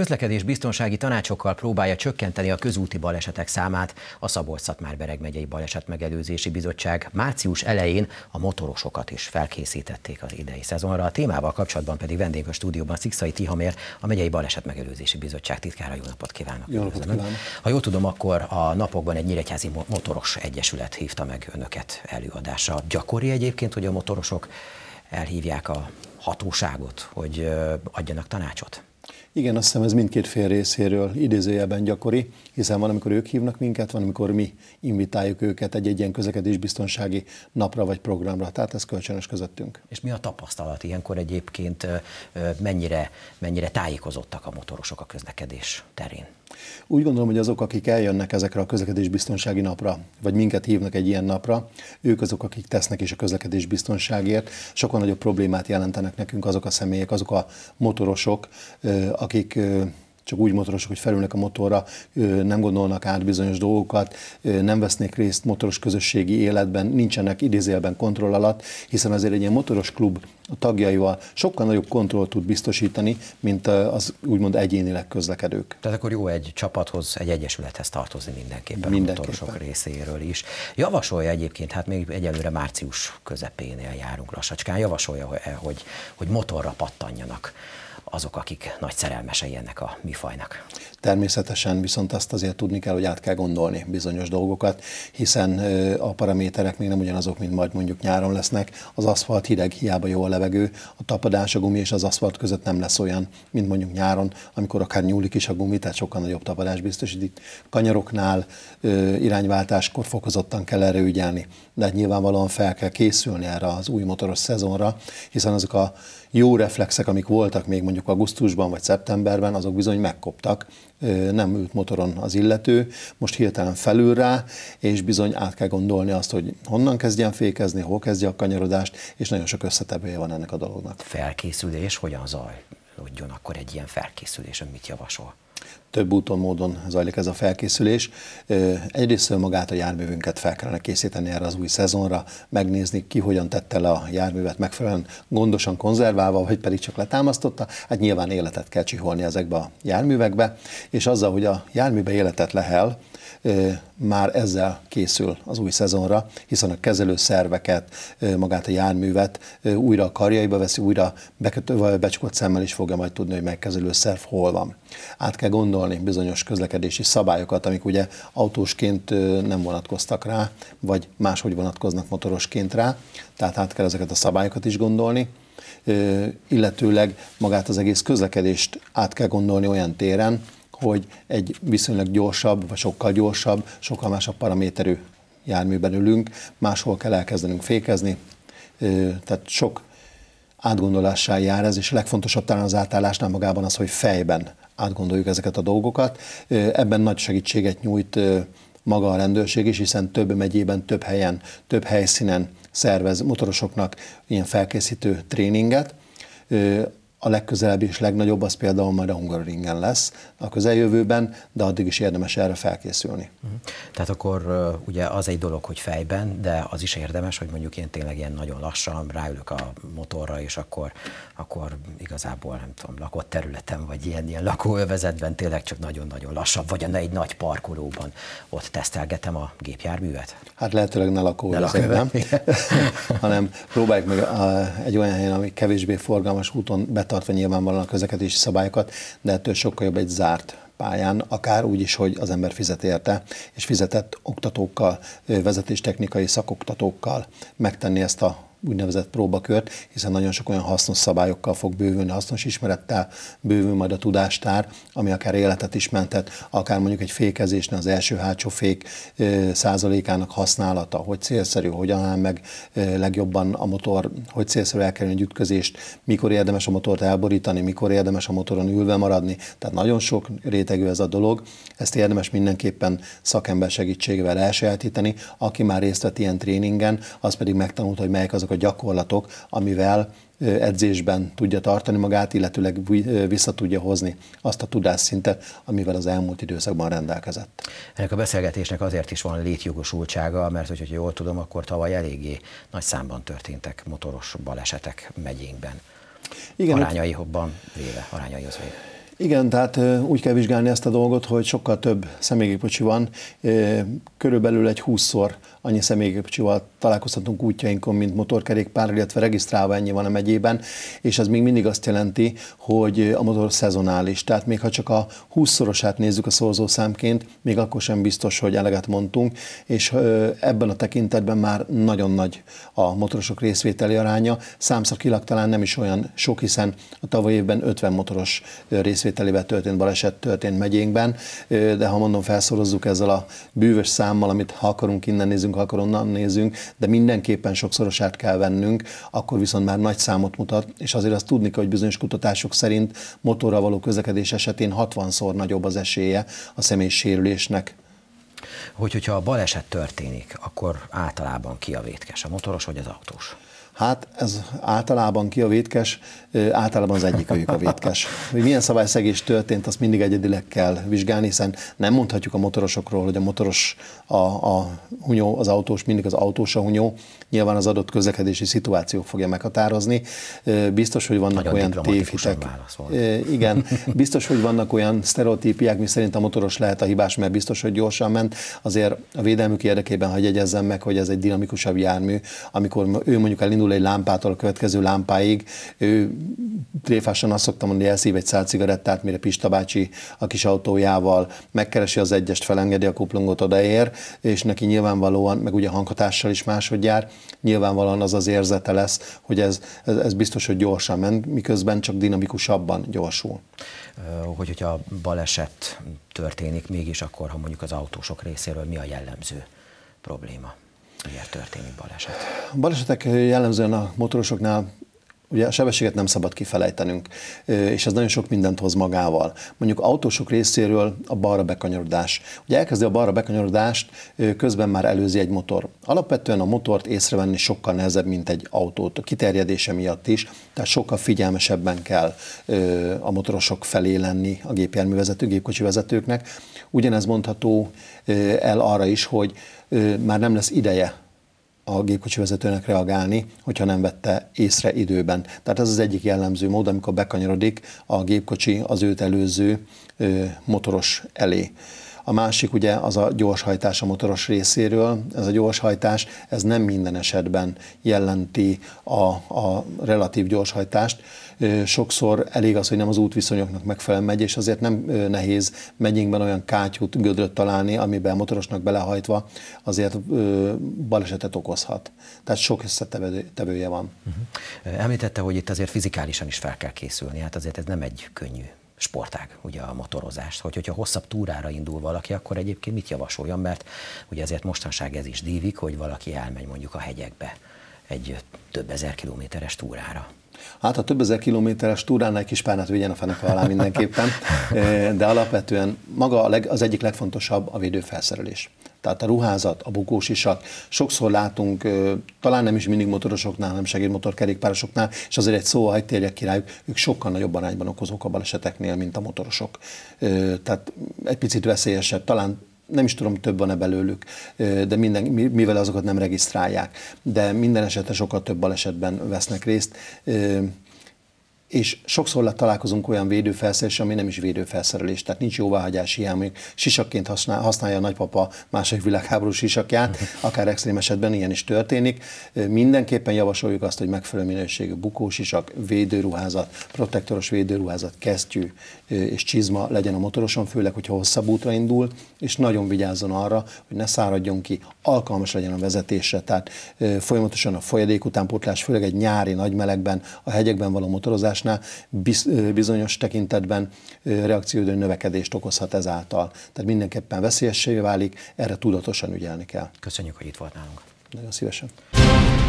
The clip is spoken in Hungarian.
közlekedés biztonsági tanácsokkal próbálja csökkenteni a közúti balesetek számát. A szabolcs már bereg megyei Baleset Megelőzési Bizottság március elején a motorosokat is felkészítették az idei szezonra. A témával kapcsolatban pedig vendég a stúdióban Szikszai Tihamér, a Megyei Baleset Megelőzési Bizottság titkára. Jó napot kívánok! Jó napot kívánok. Ha jól tudom, akkor a napokban egy nyíregyházi motoros egyesület hívta meg önöket előadásra. Gyakori egyébként, hogy a motorosok elhívják a hatóságot, hogy adjanak tanácsot? Igen, azt hiszem ez mindkét fél részéről idézőjelben gyakori, hiszen van, amikor ők hívnak minket, van, amikor mi invitáljuk őket egy-egy ilyen közlekedésbiztonsági napra vagy programra. Tehát ez kölcsönös közöttünk. És mi a tapasztalat ilyenkor egyébként mennyire, mennyire tájékozottak a motorosok a közlekedés terén? Úgy gondolom, hogy azok, akik eljönnek ezekre a közlekedésbiztonsági napra, vagy minket hívnak egy ilyen napra, ők azok, akik tesznek is a közlekedésbiztonságért. Sokkal nagyobb problémát jelentenek nekünk azok a személyek, azok a motorosok, akik csak úgy motorosok, hogy felülnek a motorra, nem gondolnak át bizonyos dolgokat, nem vesznek részt motoros közösségi életben, nincsenek idézélben kontroll alatt, hiszen azért egy ilyen motoros klub a tagjaival sokkal nagyobb kontroll tud biztosítani, mint az úgymond egyénileg közlekedők. Tehát akkor jó egy csapathoz, egy egyesülethez tartozni mindenképpen, mindenképpen. a motorosok részéről is. Javasolja egyébként, hát még egyelőre március közepénél járunk lassacskán, javasolja, hogy, eh, hogy motorra pattanjanak azok, akik nagy szerelmesei ennek a mifajnak. Természetesen viszont azt azért tudni kell, hogy át kell gondolni bizonyos dolgokat, hiszen a paraméterek még nem ugyanazok, mint majd mondjuk nyáron lesznek. Az aszfalt hideg, hiába jó a levegő, a tapadás a gumi és az aszfalt között nem lesz olyan, mint mondjuk nyáron, amikor akár nyúlik is a gumi, tehát sokkal nagyobb tapadás biztosít. Kanyaroknál irányváltáskor fokozottan kell erre ügyelni, de hát nyilvánvalóan fel kell készülni erre az új motoros szezonra, hiszen azok a jó reflexek, amik voltak még mondjuk augusztusban vagy szeptemberben, azok bizony megkoptak, nem ült motoron az illető, most hirtelen felül rá, és bizony át kell gondolni azt, hogy honnan kezdjen fékezni, hol kezdje a kanyarodást, és nagyon sok összetevője van ennek a dolognak. Felkészülés hogyan zajlódjon akkor egy ilyen felkészülés, mit javasol? Több úton, módon zajlik ez a felkészülés. Egyrészt magát a járművünket fel kellene készíteni erre az új szezonra, megnézni ki hogyan tette le a járművet megfelelően gondosan konzerválva, vagy pedig csak letámasztotta. Hát nyilván életet kell csiholni ezekbe a járművekbe, és azzal, hogy a járműbe életet lehel, már ezzel készül az új szezonra, hiszen a kezelő szerveket, magát a járművet újra a karjaiba veszi, újra becsukott szemmel is fogja majd tudni, hogy megkezelő szerv hol van. Át kell gondolni bizonyos közlekedési szabályokat, amik ugye autósként nem vonatkoztak rá, vagy máshogy vonatkoznak motorosként rá, tehát át kell ezeket a szabályokat is gondolni, illetőleg magát az egész közlekedést át kell gondolni olyan téren, hogy egy viszonylag gyorsabb, vagy sokkal gyorsabb, sokkal másabb paraméterű járműben ülünk, máshol kell elkezdenünk fékezni, tehát sok átgondolással jár ez, és a legfontosabb talán az átállásnál magában az, hogy fejben átgondoljuk ezeket a dolgokat. Ebben nagy segítséget nyújt maga a rendőrség is, hiszen több megyében, több helyen, több helyszínen szervez motorosoknak ilyen felkészítő tréninget a legközelebbi és legnagyobb az például majd a Hungaroringen lesz a közeljövőben, de addig is érdemes erre felkészülni. Mhm. Tehát akkor ugye az egy dolog, hogy fejben, de az is érdemes, hogy mondjuk én tényleg ilyen nagyon lassan ráülök a motorra, és akkor, akkor igazából nem tudom, lakott területen, vagy ilyen, ilyen lakóövezetben tényleg csak nagyon-nagyon lassan, vagy egy nagy parkolóban ott tesztelgetem a gépjárművet? Hát lehetőleg ne lakóövezetben, hanem próbáljuk meg egy olyan helyen, ami kevésbé forgalmas úton bet betartva nyilvánvalóan a közlekedési szabályokat, de ettől sokkal jobb egy zárt pályán, akár úgy is, hogy az ember fizet érte, és fizetett oktatókkal, vezetéstechnikai szakoktatókkal megtenni ezt a úgynevezett próbakört, hiszen nagyon sok olyan hasznos szabályokkal fog bővülni, hasznos ismerettel bővül majd a tudástár, ami akár életet is mentett, akár mondjuk egy fékezésnél az első-hátsó fék százalékának használata, hogy célszerű, hogyan áll meg legjobban a motor, hogy célszerű elkerülni egy ütközést, mikor érdemes a motort elborítani, mikor érdemes a motoron ülve maradni. Tehát nagyon sok rétegű ez a dolog, ezt érdemes mindenképpen szakember segítségével elsajátítani, aki már részt vett ilyen tréningen, az pedig megtanult, hogy melyek azok azok a gyakorlatok, amivel edzésben tudja tartani magát, illetőleg vissza tudja hozni azt a tudásszintet, amivel az elmúlt időszakban rendelkezett. Ennek a beszélgetésnek azért is van létjogosultsága, mert hogyha jól tudom, akkor tavaly eléggé nagy számban történtek motoros balesetek megyénkben. Igen, hát arányaihoz véve, arányaihoz véve. Igen, tehát úgy kell vizsgálni ezt a dolgot, hogy sokkal több személygépkocsi van, körülbelül egy 20-szor annyi személygépkocsival találkozhatunk útjainkon, mint motorkerékpár, illetve regisztrálva ennyi van a megyében, és ez még mindig azt jelenti, hogy a motor szezonális. Tehát még ha csak a 20 nézzük a szorzószámként, még akkor sem biztos, hogy eleget mondtunk, és ebben a tekintetben már nagyon nagy a motorosok részvételi aránya. Számszakilag talán nem is olyan sok, hiszen a tavaly évben 50 motoros részvételi részvételével történt baleset történt megyénkben, de ha mondom, felszorozzuk ezzel a bűvös számmal, amit ha akarunk innen nézünk, ha akarunk onnan nézünk, de mindenképpen sokszorosát kell vennünk, akkor viszont már nagy számot mutat, és azért azt tudni kell, hogy bizonyos kutatások szerint motorra való közlekedés esetén 60-szor nagyobb az esélye a sérülésnek hogy hogyha a baleset történik, akkor általában ki a vétkes, a motoros vagy az autós? Hát ez általában ki a vétkes, általában az egyik a vétkes. Hogy milyen szabályszegés történt, azt mindig egyedileg kell vizsgálni, hiszen nem mondhatjuk a motorosokról, hogy a motoros, a, a hunyó, az autós, mindig az autós a hunyó, nyilván az adott közlekedési szituáció fogja meghatározni. Biztos, hogy vannak Nagyon olyan tévhitek. Igen, biztos, hogy vannak olyan sztereotípiák, mi szerint a motoros lehet a hibás, mert biztos, hogy gyorsan ment. Azért a védelmük érdekében, hogy jegyezzem meg, hogy ez egy dinamikusabb jármű, amikor ő mondjuk elindul egy lámpától a következő lámpáig, ő tréfásan azt szoktam mondani, elszív egy szál cigarettát, mire Pista bácsi a kis autójával megkeresi az egyest, felengedi a kuplungot, odaér, és neki nyilvánvalóan, meg ugye hanghatással is máshogy jár, nyilvánvalóan az az érzete lesz, hogy ez, ez, ez biztos, hogy gyorsan ment, miközben csak dinamikusabban gyorsul. Hogy, hogyha baleset történik mégis, akkor ha mondjuk az autósok részéről mi a jellemző probléma? Miért történik baleset? A balesetek jellemzően a motorosoknál ugye a sebességet nem szabad kifelejtenünk, és ez nagyon sok mindent hoz magával. Mondjuk autósok részéről a balra bekanyarodás. Ugye elkezdi a balra bekanyarodást, közben már előzi egy motor. Alapvetően a motort észrevenni sokkal nehezebb, mint egy autót, a kiterjedése miatt is, tehát sokkal figyelmesebben kell a motorosok felé lenni a gépjárművezető, gépkocsi vezetőknek. Ugyanez mondható el arra is, hogy már nem lesz ideje a gépkocsi vezetőnek reagálni, hogyha nem vette észre időben. Tehát ez az egyik jellemző mód, amikor bekanyarodik a gépkocsi az őt előző motoros elé. A másik ugye az a gyorshajtás a motoros részéről. Ez a gyorshajtás, ez nem minden esetben jelenti a, a relatív gyorshajtást. Sokszor elég az, hogy nem az útviszonyoknak megfelelően megy, és azért nem nehéz megyénkben olyan kátyút, gödröt találni, amiben motorosnak belehajtva azért balesetet okozhat. Tehát sok összetevője van. Uh-huh. Említette, hogy itt azért fizikálisan is fel kell készülni, hát azért ez nem egy könnyű sportág, ugye a motorozást, Hogy, hogyha hosszabb túrára indul valaki, akkor egyébként mit javasoljon, mert ugye ezért mostanság ez is dívik, hogy valaki elmegy mondjuk a hegyekbe egy több ezer kilométeres túrára. Hát a több ezer kilométeres túránál egy kis párnát vigyen a fenek alá mindenképpen, de alapvetően maga az egyik legfontosabb a védőfelszerelés tehát a ruházat, a bukósisak. Sokszor látunk, talán nem is mindig motorosoknál, hanem segédmotorkerékpárosoknál, és azért egy szó, hogy térjek királyuk, ők sokkal nagyobb arányban okozók a baleseteknél, mint a motorosok. Tehát egy picit veszélyesebb, talán nem is tudom, több van-e belőlük, de minden, mivel azokat nem regisztrálják. De minden esetre sokkal több balesetben vesznek részt és sokszor le találkozunk olyan védőfelszerelés, ami nem is védőfelszerelés, tehát nincs jóváhagyás hiány, mondjuk sisakként használ, használja a nagypapa második világháború sisakját, akár extrém esetben ilyen is történik. Mindenképpen javasoljuk azt, hogy megfelelő minőségű bukósisak, védőruházat, protektoros védőruházat, kesztyű és csizma legyen a motoroson, főleg, hogyha hosszabb útra indul, és nagyon vigyázzon arra, hogy ne száradjon ki, alkalmas legyen a vezetésre, tehát folyamatosan a folyadék utánpótlás, főleg egy nyári nagy melegben, a hegyekben való motorozás fogyasztásnál bizonyos tekintetben reakcióidő növekedést okozhat ezáltal. Tehát mindenképpen veszélyessé válik, erre tudatosan ügyelni kell. Köszönjük, hogy itt volt nálunk. Nagyon szívesen.